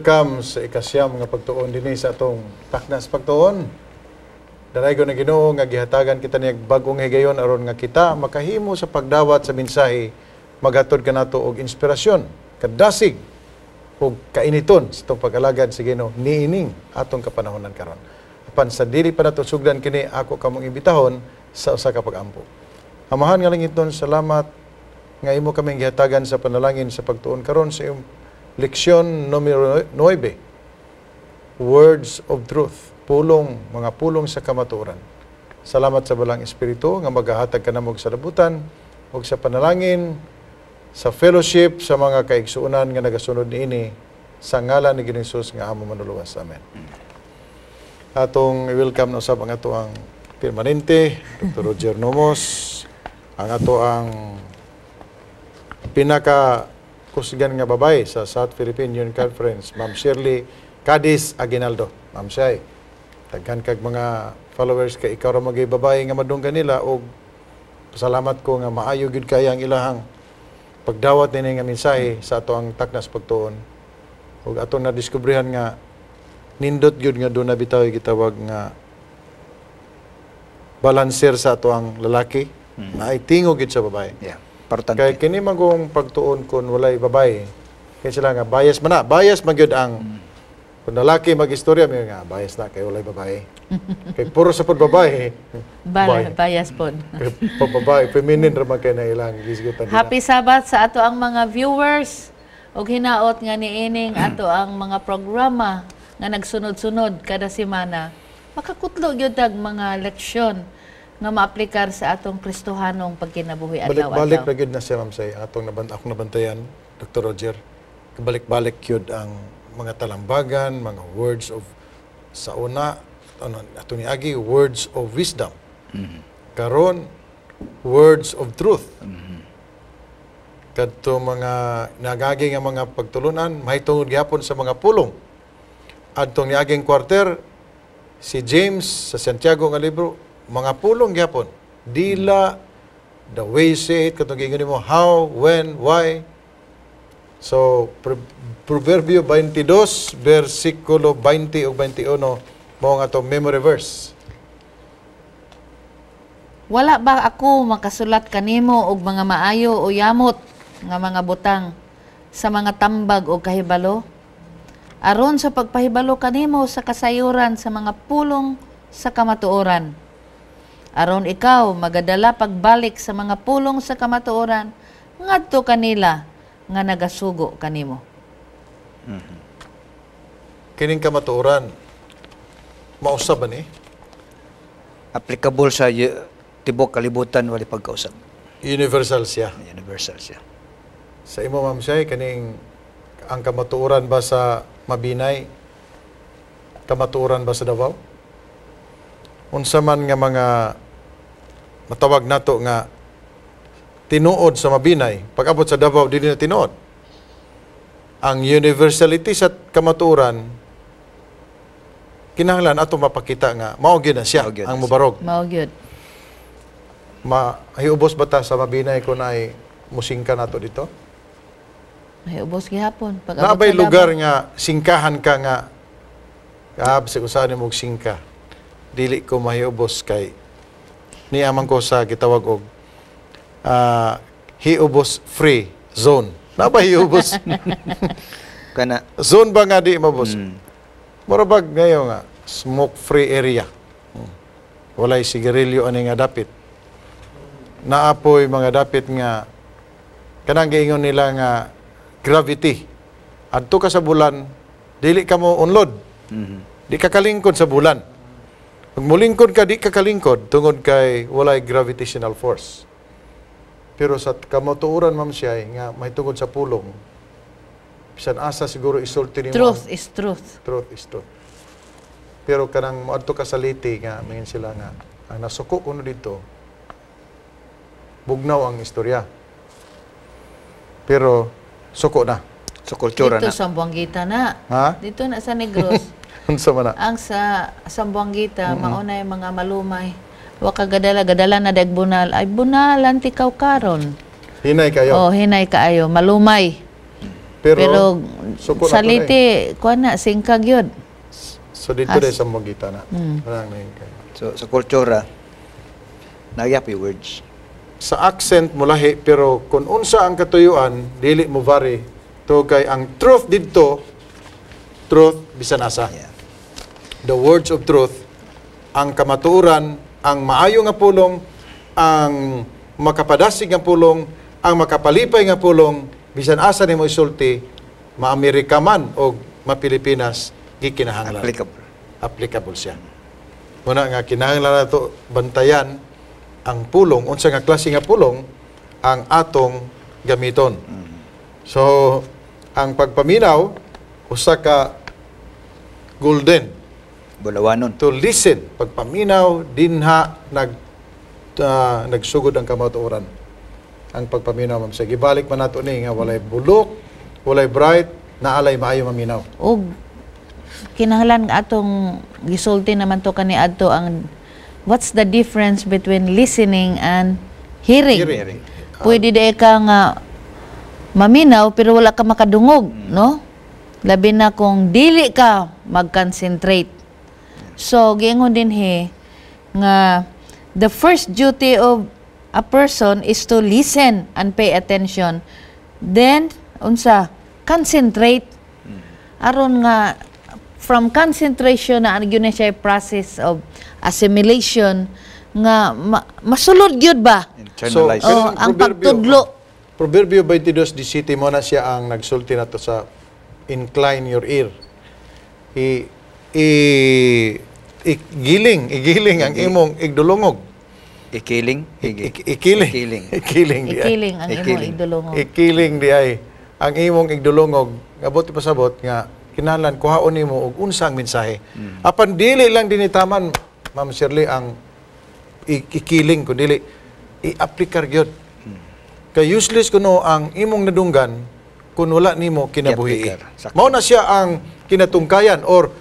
welcome sa ikasyam nga pagtuon dinhi sa atong taknas pagtuon. Daray ko na Ginoo nga gihatagan kita niyag bagong higayon aron nga kita makahimo sa pagdawat sa mensahe maghatod kanato og inspirasyon, kadasig ug kainiton sa itong pag-alagad sa Ginoo niining atong kapanahonan karon. Apan sa dili pa nato sugdan kini ako kamong imbitahon sa usa ka pagampo. Amahan nga lang salamat nga imo kaming gihatagan sa panalangin sa pagtuon karon sa iyong Leksyon numero 9, Words of Truth, pulong, mga pulong sa kamaturan. Salamat sa Balang Espiritu nga maghahatag ka na sa labutan, o sa panalangin, sa fellowship, sa mga kaigsuunan nga nagasunod ni ini, sa ngalan ni Ginisus nga amo manuluwas. Amen. Atong i welcome na sa ang ato ang permanente, Dr. Roger Nomos, ang ato ang pinaka kusgan nga babae sa South Philippine Union Conference, Ma'am Shirley Cadiz Aguinaldo. Ma'am Shay, taghan kag mga followers kay ikaw ra magay babae nga madung kanila og salamat ko nga maayo gid kay ang ilahang pagdawat ini nga mensahe sa ato ang taknas pagtuon. Ug na nadiskubrehan nga nindot gyud nga do na bitaw gitawag nga balanser sa ato ang lalaki mm. na itingog gid sa babae. Yeah. Importante. Kaya kini magong pagtuon kun walay babae. Kaya sila nga bias man na. Bias man ang mm. Kung lalaki mag-istorya, may nga, bias na kay walay babae. kay puro sa babae. Bala, bias pod. kay babae, feminine ra kay na ilang gisgutan. Happy Sabbath sa ato ang mga viewers. Og hinaot nga niining ato ang mga programa nga nagsunod-sunod kada semana. Makakutlo gyud mga leksyon nga maaplikar sa atong Kristohanong pagkinabuhi adlaw Balik-balik ra gyud na siya ma'am say atong naban akong nabantayan Dr. Roger. balik balik gyud ang mga talambagan, mga words of sa una ano ato ni agi words of wisdom. Mm-hmm. Karon words of truth. Mm-hmm. Kadto mga nagagi nga mga pagtulunan mahitungod gyapon sa mga pulong. Adtong niaging quarter si James sa Santiago nga libro mga pulong gyapon dila the way say it katong giingon nimo how when why so proverbio 22 versikulo 20 ug 21 mao nga to memory verse wala ba ako makasulat kanimo og mga maayo o yamot nga mga butang sa mga tambag o kahibalo? Aron sa pagpahibalo kanimo sa kasayuran sa mga pulong sa kamatuoran. Aron ikaw magadala pagbalik sa mga pulong sa kamatuoran ngadto kanila nga nagasugo kanimo. Mm-hmm. Kining kamatuoran mausa ba ni? Applicable sa tibok kalibutan wali pagkausap. Universal siya. Universal siya. Sa imo ma'am siya kaning ang kamatuoran ba sa Mabinay? Kamatuoran ba sa Davao? unsa man nga mga matawag nato nga tinuod sa mabinay pag-abot sa Davao dili na tinuod ang universality sa kamaturan kinahanglan ato mapakita nga mao gyud na siya ang mubarog mao gyud ma hiubos bata sa mabinay kun ay musingka nato dito hiubos gihapon pag-abot Nabay lugar nga singkahan ka nga kaab sa usahan mo singka dili ko mahiubos kay amang ko sa gitawag og uh, ah, hiubos free zone. Na ba hiubos? Kana. zone ba nga di mabos? Mm. Murabag ngayon nga, smoke free area. Hmm. Walay sigarilyo ani nga dapit. Naapoy mga dapit nga kanang giingon nila nga gravity. Adto ka sa bulan, dili ka mo unload. Mm -hmm. Di ka kalingkod sa bulan. Pag mulingkod ka, di ka kalingkod tungod kay walay gravitational force. Pero sa kamatuuran, ma'am siya, eh, nga may tungod sa pulong, bisan asa siguro isulti ni Truth is truth. Truth is truth. Pero kanang moadto ka sa Leyte nga mingin sila nga ang ah, nasuko kuno dito bugnaw ang istorya. Pero suko na. Suko, kultura dito na. Dito sa Buangita na. Ha? Dito na sa Negros. unsa man Ang sa Sambuanggita, mm -hmm. mauna mga malumay. Wa kagadala gadala, na deg bunal. Ay bunalan tikaw karon. Hinay kayo. Oh, hinay kaayo, malumay. Pero, Pero saliti, eh. kuan na, singkag yun. So dito As, sa Sambuanggita na. Mm. kayo. So sa kultura, nagyapi words. Sa accent mo lahi, pero kung unsa ang katuyuan, dili mo vary. To kay ang truth dito, truth bisan asa. Yeah the words of truth, ang kamatuuran, ang maayo nga pulong, ang makapadasig nga pulong, ang makapalipay nga pulong, bisan asa ni mo isulti, maamerika man o mapilipinas, gikinahanglan. Applicable. Applicable siya. Muna nga, kinahanglan nato bantayan ang pulong, unsa nga klase nga pulong, ang atong gamiton. So, ang pagpaminaw, usa ka golden Bulawanon. To listen, pagpaminaw, dinha, nag, uh, nagsugod ang kamatuoran. Ang pagpaminaw, mam sa gibalik man nato ni nga walay bulok, walay bright, naalay maayo maminaw. O, kinahanglan atong gisulti naman to kani adto ang what's the difference between listening and hearing? Hearing. hearing. Pwede dai ka nga maminaw pero wala ka makadungog, mm. no? Labi na kung dili ka mag-concentrate So, giingon din he, nga the first duty of a person is to listen and pay attention. Then, unsa, concentrate. Mm. Aron nga, from concentration na yun na siya process of assimilation nga ma, masulod gyud ba? So, oh, so, ang pagtudlo. Proverbio 22:17 mo na siya ang nagsulti nato sa incline your ear. I, i igiling, igiling ang imong igdulungog. Ikiling? Ik, ik, ikiling. Ikiling. Ikiling Ikiling ang imong igdulungog. Ikiling di ay. Eh. Ang imong igdulungog, nga ipasabot nga kinalan kuha kuhaon nimo og unsang mensahe. Hmm. Apan dili lang dinitaman Ma'am Shirley ang ikiling kun dili i-aplikar gyud. Hmm. Kay useless kuno ang imong nadunggan kun wala nimo kinabuhi. Mao na siya ang kinatungkayan or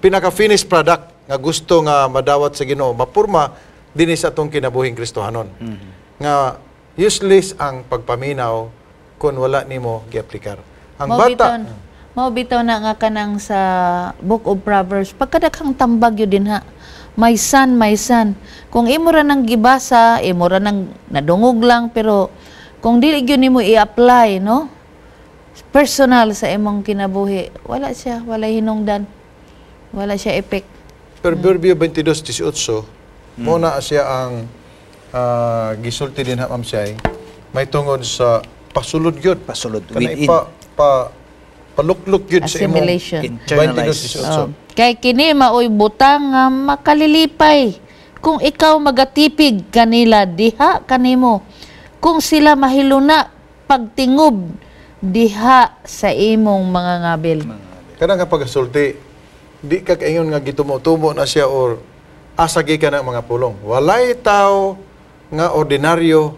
pinaka-finished product nga gusto nga madawat sa Ginoo mapurma dinis atong kinabuhing Kristohanon. Mm-hmm. Nga useless ang pagpaminaw kung wala nimo giaplikar. Ang Mo bata mao bitaw na nga kanang sa Book of Proverbs pagkadaghang tambag yo din ha. My son, my son. Kung imo ra nang gibasa, imo ra nang nadungog lang pero kung dili gyud nimo i-apply, no? Personal sa imong kinabuhi, wala siya, wala hinungdan. Wala siya effect. Proverbio 22:18 mm. muna siya ang uh, gisulti din ha ma'am may tungod sa pasulod gyud Pasulod. Kanay pa, pa, paluklok gyud sa imong internalized. Oh. Kay kini maoy butang nga makalilipay kung ikaw magatipig kanila diha kanimo kung sila mahiluna pagtingob diha sa imong mga ngabil. Kanang kapag sulti di ka kayon nga gitumutumo na siya or asagi ka ng mga pulong. Walay tao nga ordinaryo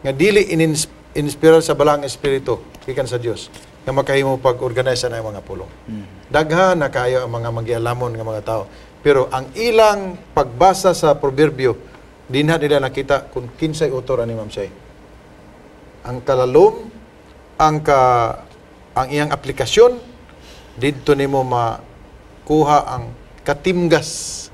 nga dili ininspiral sa balang espiritu gikan sa Dios nga makahimo pag-organize na mga pulong. Mm. Daghan na kayo ang mga magialamon nga mga tao. Pero ang ilang pagbasa sa proverbio, dinha nila nakita kung kinsay autor ani Ma'am Shay. Ang kalalom, ang ka ang iyang aplikasyon didto nimo ma kuha ang katimgas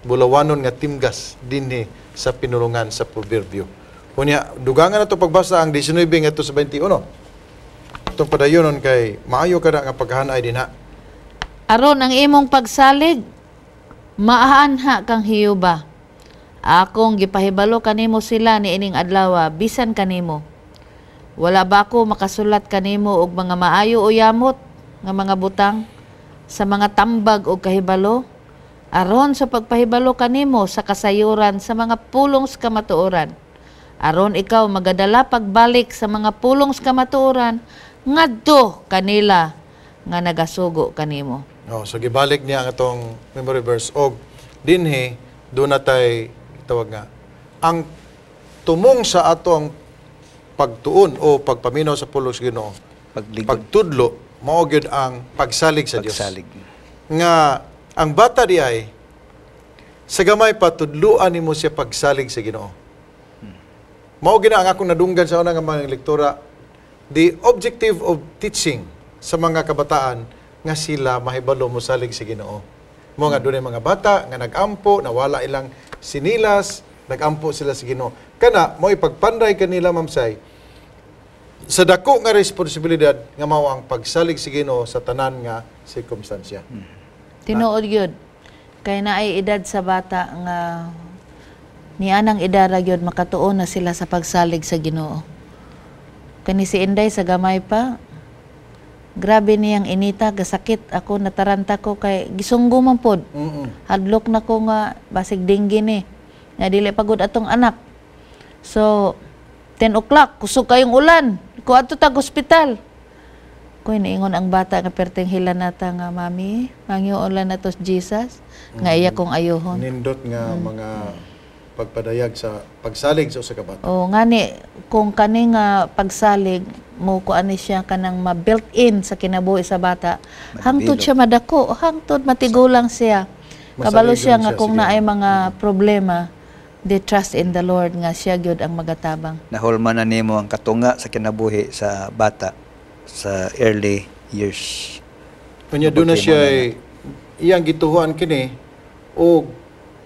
bulawanon nga timgas dinhi sa pinulungan sa proverbio kunya dugangan ato pagbasa ang 19 ngadto sa 21 itong padayonon kay maayo kada nga paghanay dinha aron ang imong pagsalig maaanha kang hiyuba akong gipahibalo kanimo sila ni ining adlaw bisan kanimo wala ba ko makasulat kanimo og mga maayo o yamot nga mga butang sa mga tambag o kahibalo, aron sa pagpahibalo kanimo sa kasayuran sa mga pulong sa kamatuoran. Aron ikaw magadala pagbalik sa mga pulong sa kamatuoran, ngadto kanila nga nagasugo kanimo. Oh, so gibalik niya ang atong memory verse og dinhi do natay tawag nga ang tumong sa atong pagtuon o pagpaminaw sa pulos Ginoo pagtudlo mao ang pagsalig sa pagsalig. Dios. Nga ang bata di ay sa gamay patudluan nimo siya pagsalig sa Ginoo. Hmm. Mao gina ang akong nadunggan sa una nga mga lektura, the objective of teaching sa mga kabataan nga sila mahibalo mo salig sa Ginoo. Mo nga hmm. dunay mga bata nga nagampo, nawala ilang sinilas, nagampo sila sa Ginoo. Kana mo ipagpanday kanila mamsay sa dako nga responsibilidad nga mao ang pagsalig sa Ginoo sa tanan nga sirkumstansya. Hmm. Tinuod ah. gyud kay naay edad sa bata nga nianang edad ra gyud makatuon na sila sa pagsalig sa Ginoo. Kani si Inday sa gamay pa grabe niyang inita gasakit ako nataranta ko kay gisunggo man pod. Mm -mm. Hadlok na ko nga basig dinggi ni. Eh. Nga dili pagod atong anak. So 10 o'clock kusog kayong ulan ko ato tag ospital. Koy naingon ang bata nga perteng hila nata nga mami, mangiola na to Jesus nga mm-hmm. iya kong ayohon. Nindot nga mm. mga pagpadayag sa pagsalig sa usa ka bata. Oh, ngani kung kani nga pagsalig mo ko ani siya kanang ma built in sa kinabuhi sa bata. Hangtod siya madako, hangtod matigulang siya. Kabalo siya nga kung naay mga mm-hmm. problema they trust in the Lord nga siya gyud ang magatabang. Nahulman na nimo ang katunga sa kinabuhi sa bata sa early years. Kanya doon na siya ay iyang gituhuan kini o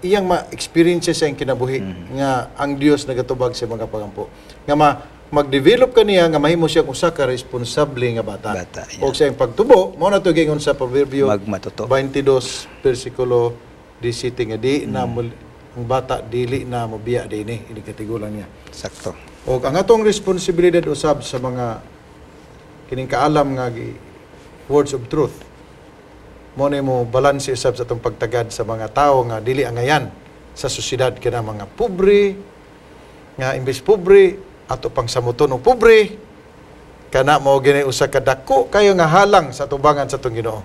iyang ma-experiences ang kinabuhi mm-hmm. nga ang Dios nagatubag sa mga pagampo. Nga ma mag-develop kaniya nga mahimo siya usa ka responsable nga bata. bata yeah. O sa pagtubo, mao na gingon sa Proverbio Magmatuto. 22 versikulo 17 nga di mm. na mm-hmm ang bata dili na mobiya dinhi eh, ini katigulan niya. Sakto. O ang atong responsibilidad usab sa mga kining kaalam nga words of truth mo ni mo balanse usab sa atong pagtagad sa mga tao nga dili angayan sa susidad kina mga pobre nga imbes pobre ato pang samuton og pobre kana mo gini usa ka dako kayo nga halang sa tubangan sa atong Ginoo.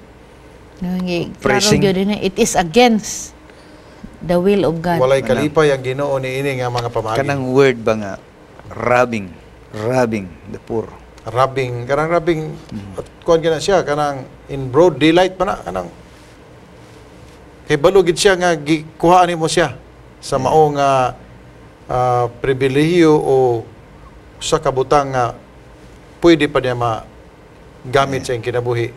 Okay, klaro gyud it is against The will of God. Walay kalipay ang ni niini nga mga pamagi. Kanang word ba nga Rubbing. Rubbing the poor. Rubbing. kanang rubbing. mm-hmm. at kuan gina siya kanang in broad daylight pa na kanang kay balugid siya nga gikuhaan mo siya sa mao mhm. nga uh, ah, pribilehiyo o sa kabutang nga pwede pa niya ma gamit mm sa kinabuhi.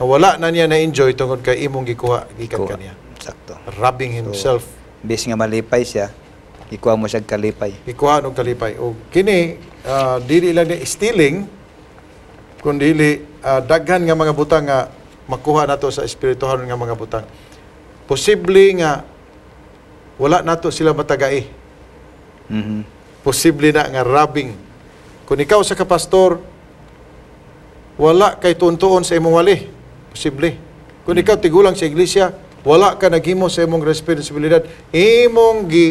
Wala na niya na-enjoy tungod kay imong gikuha gikan kaniya. Sakto. Rubbing himself. So, bis nga malipay siya, ikuha mo siya kalipay. Ikuha og kalipay. O kini, uh, dili lang ni stealing, kundi uh, ah, daghan nga mga butang nga makuha nato sa espirituhan nga mga butang. Posible nga wala nato sila matagai. Mm-hmm. Posible na nga rubbing. Kung ikaw sa kapastor, wala kay tuntuon sa imong wali. Posible. Kung mhm. ikaw tigulang sa iglesia, wala ka naghimo sa imong responsibilidad imong gi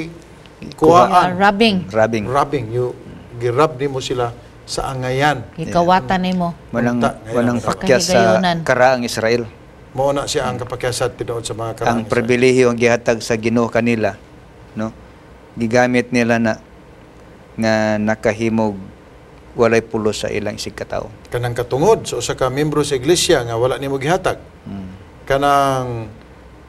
kuhaan rubbing rubbing rubbing you girab nimo sila sa angayan gikawatan nimo manang manang pakyas sa karaang Israel mao na siya ang kapakyasat tinuod sa mga karaang ang pribilehiyo ang gihatag sa Ginoo kanila no gigamit nila na nga nakahimog walay pulos sa ilang isig katao. Kanang katungod sa so, usa ka miyembro sa iglesia nga wala nimo gihatag. Hmm. Kanang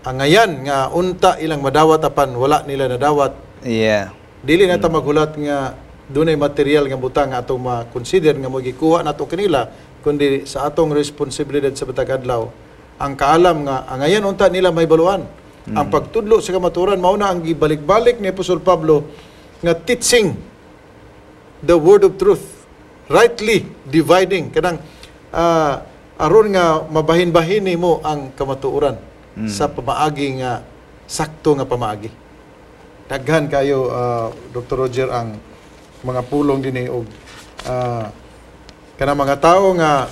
ang ngayan nga unta ilang madawat apan wala nila nadawat yeah dili na ta magulat nga dunay material nga butang atong ma-consider nga magikuha nato kanila kundi sa atong responsibilidad sa batag adlaw ang kaalam nga ang ngayan unta nila may baluan mm. ang pagtudlo sa kamaturan mao na ang gibalik-balik ni Apostol Pablo nga teaching the word of truth rightly dividing kanang uh, aron nga mabahin-bahin nimo ang kamatuoran mm. sa pamaagi nga sakto nga pamaagi. Daghan kayo uh, ah, Dr. Roger ang mga pulong dinhi eh, og uh, ah, kana mga tao nga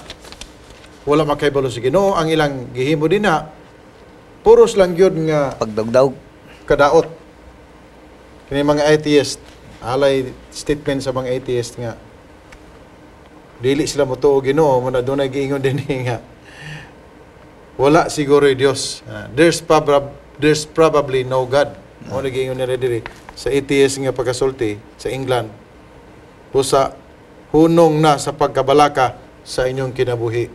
wala makaibalo sa Ginoo ang ilang gihimo dinha na puros lang gyud nga pagdagdag kadaot kini mga atheist alay statement sa mga atheist nga dili sila mo Ginoo mo na dunay giingon dinhi nga wala siguro eh, Dios. Ah, there's, probab- there's probably no God. Mo ah. ano na gingon nila diri sa ETS nga pagkasulti sa England. Busa hunong na sa pagkabalaka sa inyong kinabuhi.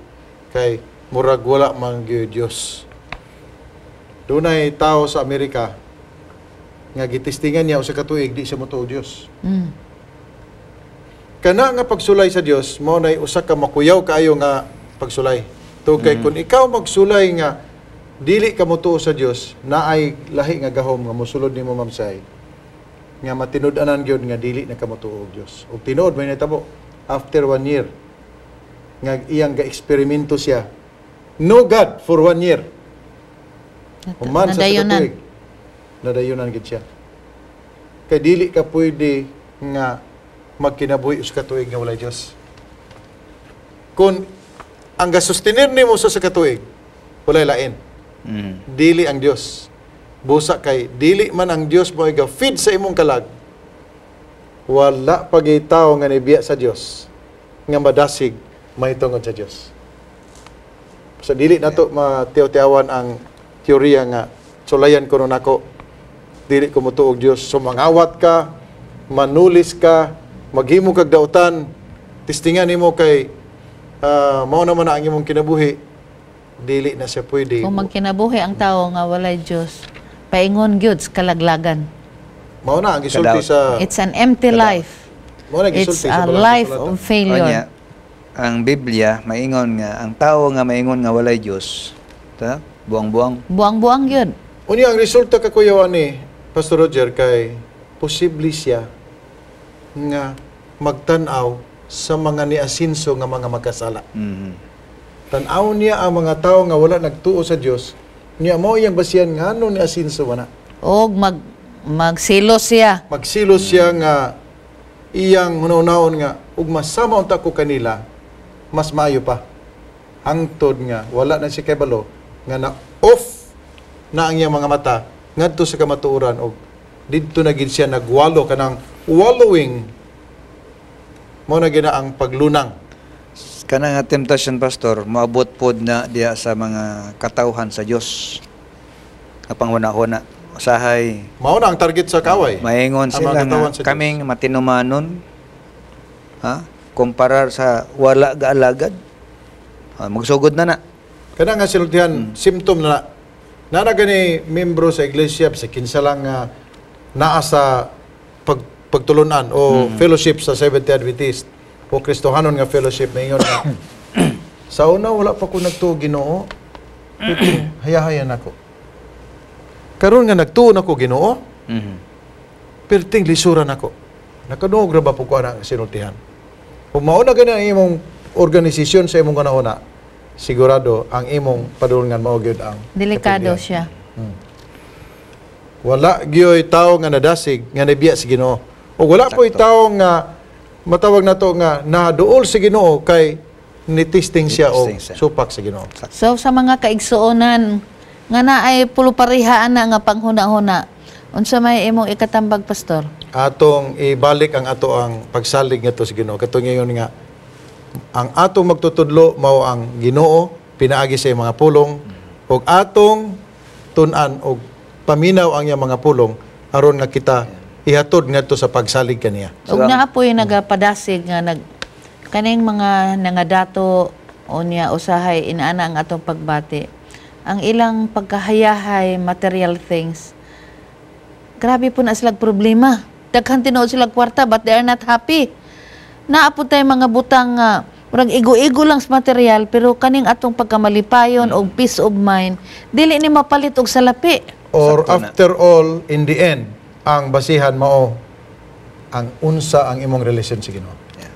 Kay murag wala man gyud Dios. Dunay tao sa Amerika nga gitistingan niya usa ka tuig di sa motuo Dios. Mm. Kana nga pagsulay sa Dios mao nay usa ka makuyaw kaayo nga pagsulay. To mm. kun ikaw magsulay nga dili ka motuo sa Dios na ay lahi nga gahom nga mosulod nimo mamsay nga matinud-anan gyud nga dili na ka motuo og Dios. og tinud may natabo after one year nga iyang ga eksperimento siya. No God for one year. Human sa tuig. Nadayunan gid siya. Kay dili ka pwede nga magkinabuhi us ka tuig nga walay Dios. kun ang gasustinir nimo sa sakatuig walay lain. Mm. Dili ang Dios. Busa kay dili man ang Dios mo ga feed sa imong kalag. Wala pagitaw nga nibiya sa Dios nga madasig mahitungod sa Dios. Sa dili nato matiyaw-tiyawan ang teorya nga sulayan ko nako dili ko mutuog Dios. sumangawat ka, manulis ka, maghimo kag dautan, testingan nimo kay uh, mao naman ang imong kinabuhi, dili na siya pwede. Kung magkinabuhi ang tao nga walay Dios paingon gyud sa kalaglagan. Mao na ang gisulti sa It's an empty Kada. life. Mao na gisulti It's sa a life oh. of failure. Kanya, ang Biblia maingon nga ang tao nga maingon nga walay Dios, ta? Buang-buang. Buang-buang gyud. Unya ang resulta ka kuya ani Pastor Roger kay posible siya nga magtan-aw sa mga ni Asinso nga mga magkasala. Mm-hmm. Tanaw niya ang mga tao nga wala nagtuo sa Dios, niya mao iyang basihan nga ano ni Asinso wala. Og mag magsilos siya. Magsilos siya nga iyang hunaw-naon nga ug masama unta ko kanila mas mayo pa. Hangtod nga wala na si Kebalo nga na off na ang iyang mga mata ngadto sa kamatuoran og didto na gid siya nagwalo kanang wallowing mo na gina ang paglunang kanang nga temptation pastor maabot pod na diya sa mga katauhan sa Dios apang huna-huna usahay mao na ang target sa kaway maingon sila nga kaming matinumanon ha komparar sa wala gaalagad ha, ah, magsugod na na kanang nga silutihan hmm. symptom na na na gani membro sa iglesia sa kinsa lang uh, naa sa pag pagtulunan o mm. fellowship sa Seventh Adventist o Kristohanon nga fellowship na ingon na. sa una wala pa ko nagtuo Ginoo mm-hmm. hayahayan ako karon nga nagtuo na ko Ginoo mm -hmm. perting lisuran ako nakaduog ra ba po ko ana sinultihan kung mauna gani ang imong organisasyon sa imong kanahona sigurado ang imong padulungan mao ang delikado katigyan. siya hmm. wala gyoy tawo nga nadasig nga nabiya sa Ginoo o wala Exacto. po itawong uh, matawag na to nga naduol si Ginoo kay nitisting siya o supak si Ginoo. So sa mga kaigsuonan nga na ay puluparihaan na nga panghuna-huna unsa may imong ikatambag pastor? Atong ibalik ang ato ang pagsalig ngadto si Ginoo katong ngayon nga ang atong magtutudlo mao ang Ginoo pinaagi sa mga pulong ug atong tun-an og paminaw ang iyang mga pulong aron nga kita ihatod nga to sa pagsalig kaniya. Ug so, nga po yung nagapadasig nga nag kaning mga nangadato o niya usahay inana ang atong pagbati. Ang ilang pagkahayahay material things grabe po na silag problema. Daghan tinuod silag kwarta but they are not happy. Naapod tayo mga butang uh, Murag ego-ego lang sa material pero kaning atong pagkamalipayon mm. og peace of mind dili ni mapalit og salapi. Or Sakto after na. all in the end ang basihan mao ang unsa ang imong relasyon sa Ginoo. Yeah. In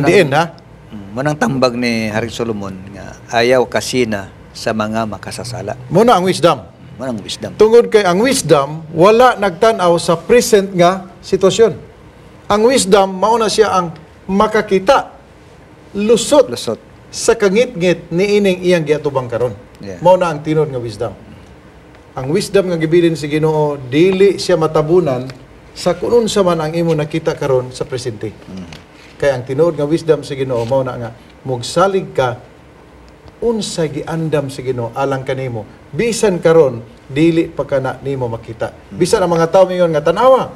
manang, the end, ha? Mm, manang tambag ni Hari Solomon nga ayaw kasina sa mga makasasala. Muna ang wisdom. Manang wisdom. Tungod kay ang wisdom, wala nagtanaw sa present nga sitwasyon. Ang wisdom, mauna siya ang makakita, lusot, lusot. sa kangit-ngit ni ining iyang giatubang karon. Yeah. Mauna ang tinod nga wisdom ang wisdom nga gibilin si Ginoo dili siya matabunan sa kunon sa man ang imo nakita karon sa presente. Mm. Kay ang tinuod nga wisdom sa Ginoo mao na nga mugsalig ka unsay giandam sa Ginoo alang kanimo. Bisan karon dili pa kana nimo makita. Mm. Bisan ang mga tawo ngayon nga tanawa.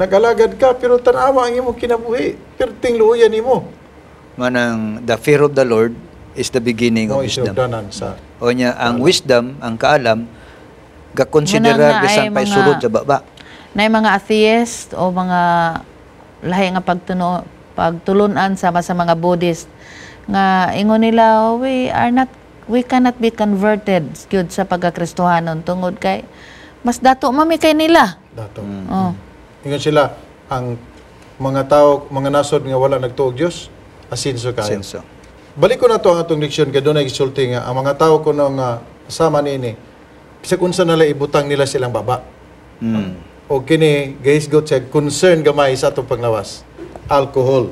Nagalagad ka pero tanawa ang imo kinabuhi. Perting luya nimo. Manang the fear of the Lord is the beginning no, of wisdom. O niya, ang wisdom, ang kaalam, gakonsidera bisan pay sulod sa diba baba na mga atheist o mga lahi nga pagtuno pagtulunan sama sa mga Buddhist nga ingon nila oh, we are not we cannot be converted gyud sa pagkakristohanon tungod kay mas dato mami kay nila dato mm. -hmm. oh. Mm. ingon sila ang mga tao mga nasod nga wala nagtuog Dios asinso kayo asinso balik ko na to ang atong leksyon kay dunay gisulti nga ang mga tao ko nga sama nini sa kunsa nala ibutang nila silang baba. Mm. O kini guys gahisgot sa concern gamay sa atong panglawas. Alcohol.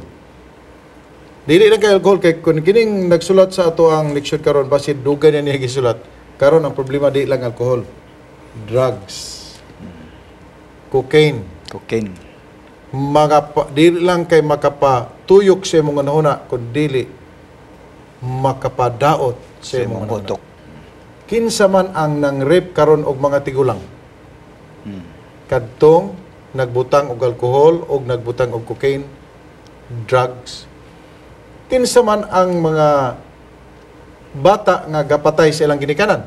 Dili lang kay alcohol kay kun kining nagsulat sa ato ang lecture karon basid dugay na niya gisulat. Karon ang problema di lang alcohol. Drugs. Cocaine. Cocaine. Magapa, di lang kay makapa tuyok sa imong una kundi dili makapadaot sa imong utok kinsa man ang nangrip karon og mga tigulang. Hmm. Kadtong nagbutang og alcohol og nagbutang og cocaine, drugs. Kinsa man ang mga bata nga gapatay sa ilang ginikanan.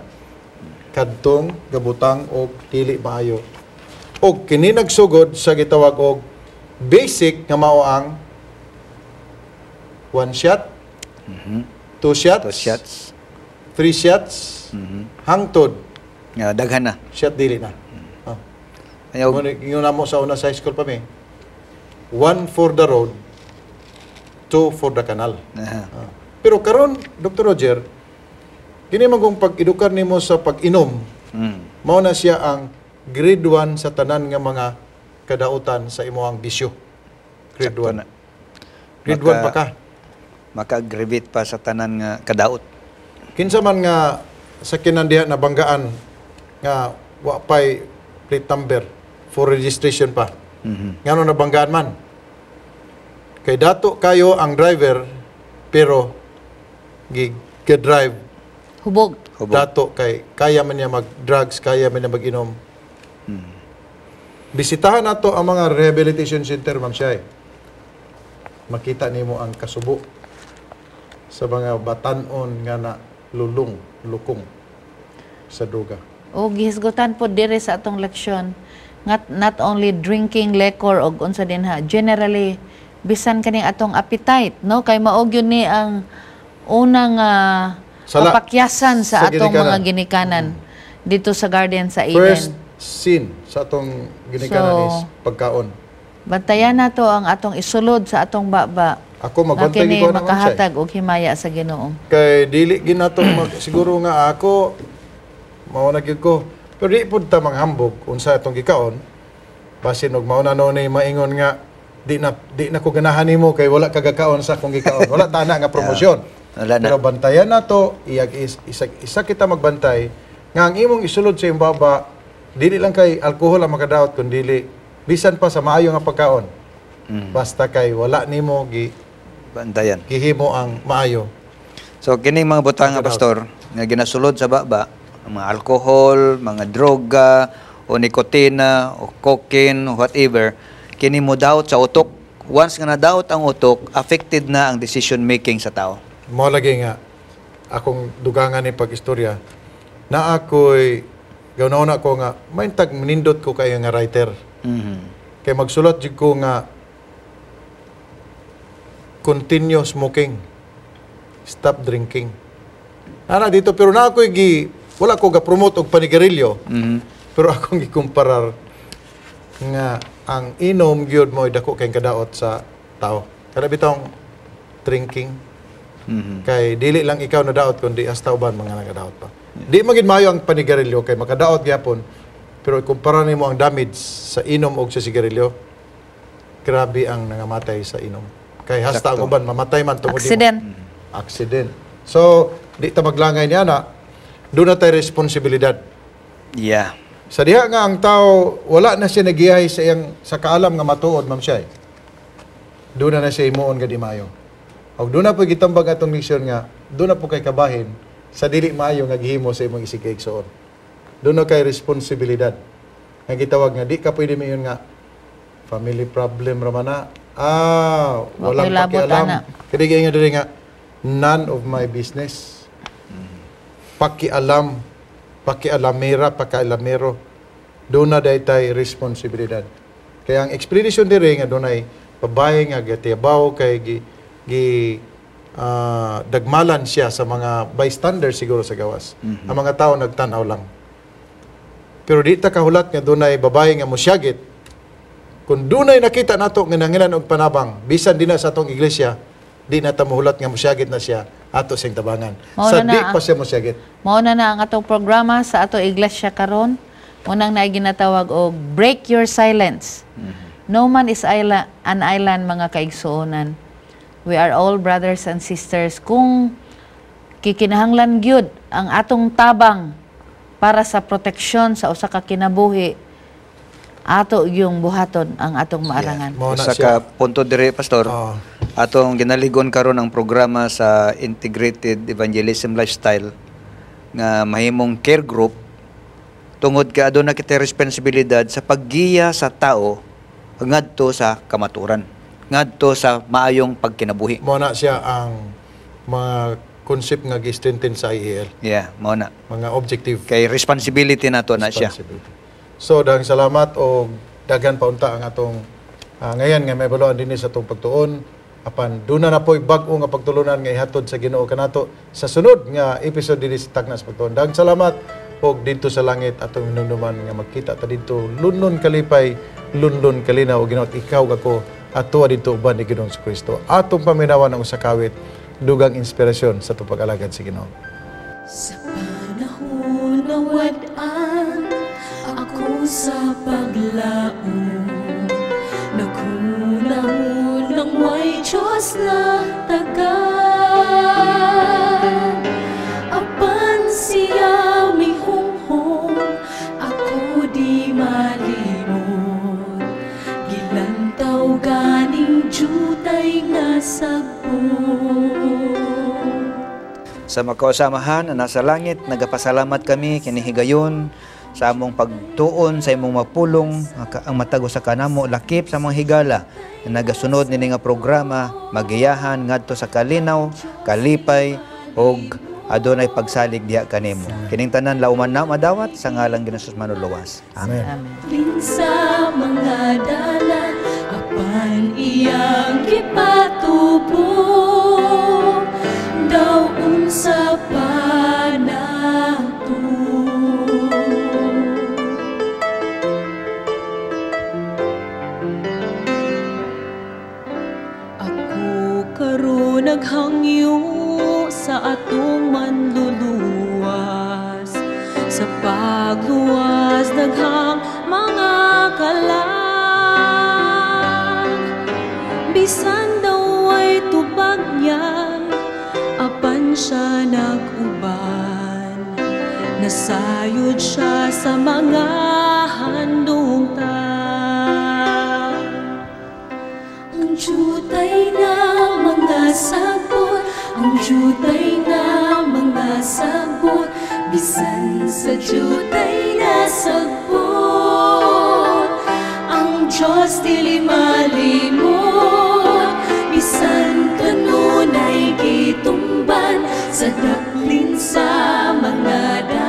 Kadtong gabutang og dili maayo. Og kini nagsugod sa gitawag og basic nga mao ang one shot, mm-hmm. two shots, two shots, three shots, mm-hmm. hangtod nga ah, daghan na siya dili na mm-hmm. oh. Ayaw. Ingon sa una sa high school pa mi. One for the road, two for the canal. Uh-huh. Oh. Pero karon Dr. Roger, kini magong pag-edukar nimo sa pag-inom. Mm. Mao na siya ang grade 1 sa tanan nga mga kadautan sa imuhang bisyo. Grade 1. Na. Grade 1 pa ka. Makagribit pa sa tanan nga kadaot. Kinsa man nga sa kinandiha na banggaan nga wa pay plate number for registration pa. Mm-hmm. Ngano na banggaan man. Kay dato kayo ang driver pero gig-drive hubog. hubog. Dato kay kaya man niya mag-drugs, kaya man niya mag-inom. Mm-hmm. Bisitahan nato ang mga rehabilitation center, Ma'am Shay. Makita nimo ang kasubo sa mga batanon nga na lulong, lukong sa duga. O gihisgutan po dire sa atong leksyon, not, not only drinking liquor og unsa din ha, generally, bisan kaning atong appetite, no? Kay maog yun ni ang unang uh, ah, Sala, sa, sa atong ginikanan. mga ginikanan mm. dito sa Garden sa Eden. First sin sa atong ginikanan so, is pagkaon. Bantayan na to ang atong isulod sa atong baba ako magkontag ko na eh. makahatag og himaya sa Ginoo. Kay dili ginatong mag, siguro nga ako mao na ko. Pero di pud ta manghambog unsa atong gikaon. Basin og mao na no ni maingon nga di na di na ko ganahan nimo kay wala kagakaon sa akong gikaon. Wala tana nga promosyon. wala Pero bantayan na to, iyag is, isa, isa kita magbantay nga ang imong isulod sa imbaba dili lang kay alkohol ang makadaot kundi bisan pa sa maayo nga pagkaon. Mm. Basta kay wala nimo gi bantayan. Gihimo ang maayo. So kining mga butang pastor nga ginasulod sa baba, mga alcohol, mga droga, o nicotina, o cocaine, o whatever, kini mo doubt sa utok. Once nga na-doubt ang utok, affected na ang decision making sa tao. Mo lagi nga akong dugangan ni pagistorya na ako'y gawnaon ko nga maintag menindot ko kayo nga writer. Mm-hmm. Kay magsulat jud ko nga continue smoking. Stop drinking. Ana dito pero na ako gi wala ko ga promote og panigarilyo. Mm -hmm. Pero akong gikumparar nga ang inom gyud mo dako kay kadaot sa tao. Kada bitong drinking. Mm -hmm. Kay dili lang ikaw na daot kundi hasta uban mga nagadaot pa. Yeah. Di magid mayo ang panigarilyo kay makadaot gyapon. Pero kumpara nimo ang damage sa inom og sa sigarilyo, grabe ang nangamatay sa inom. Kay hasta ang uban mamatay man tungod Accident. Mo. Mm. Accident. So, di ta maglangay ni ana. do na tay responsibilidad. Yeah. Sa diha nga ang tao, wala na siya nagiyahay sa iyang sa kaalam nga matuod, ma'am siya. do na na siya imuon nga di mayo. Og do na po gitambag atong leksyon nga, do na po kay kabahin sa dili maayo nga gihimo sa imong isig do na kay responsibilidad nga gitawag nga di ka pwede mayon nga family problem ramana Ah, walang okay, pakialam. Kaya kaya nga nga, none of my business. Pakialam, pakialamera, pakialamero. Doon na daytay responsibilidad. Kaya ang explanation diri nga doon ay babae nga gatiabaw kay gi, gi uh, dagmalan siya sa mga bystander siguro sa gawas. Mm-hmm. Ang mga tao nagtanaw lang. Pero di ta kahulat nga doon ay babae nga musyagit kung dunay nakita nato nga nangilan og panabang bisan dina sa atong iglesia, di na ta mahulat nga mosyagit na siya ato siyang tabangan. Mauna sa di pa siya mosyagit. Mao na na ang atong programa sa ato iglesia karon. Unang naay ginatawag og Break Your Silence. No man is island, an island mga kaigsuonan. We are all brothers and sisters. Kung kikinahanglan gyud ang atong tabang para sa proteksyon sa usa ka kinabuhi ato yung buhaton ang atong maarangan. Yeah. Sa ka punto dire pastor. Oh. Atong ginaligon karon ang programa sa Integrated Evangelism Lifestyle nga mahimong care group tungod ka aduna kita responsibilidad sa paggiya sa tao ngadto sa kamaturan ngadto sa maayong pagkinabuhi mo na siya ang mga concept nga gistrengthen sa IEL yeah mo na mga objective kay responsibility nato na siya So daghang salamat o dagan paunta ang atong uh, ngayon nga may baloan dinhi sa atong pagtuon apan duna na po'y bag-o nga pagtulunan nga ihatod sa Ginoo kanato sa sunod nga episode dinhi sa Tagnas Pagtuon. Daghang salamat og dito sa langit atong hinunuman nga magkita ta didto lunlon kalipay lunlon kalinaw og ginaot ikaw ako ato didto uban ni Ginoong Kristo. Atong paminawan ang usakawit, dugang inspirasyon sa tupag-alagad sa Ginoo. Sa panahon na wad-an sa paglaon Naghunahunang may Diyos na tagal Apan siya may hunghong Ako di malimot Gilantaw ganing jutay nga sagbot Sa mga kausamahan na nasa langit, nagapasalamat kami kinihigayon sa among pagtuon sa imong mapulong ang matago sa kanamo lakip sa mga higala na nagasunod ni nga programa magiyahan ngadto sa kalinaw kalipay ug adunay pagsalig diha kanimo kining tanan lauman na madawat sa ngalan ni Ginoo manuluwas amen amen sa mga dala apan iyang gipatubo daw unsa naghangyo sa atong manluluwas sa pagluwas daghang mga kalang bisan daw ay tubag niya apan siya naguban nasayod siya sa mga jutay na mga sabot Bisan sa jutay na sagbot Ang Diyos dili malimot Bisan kanunay gitumban Sa daklin sa mga dahil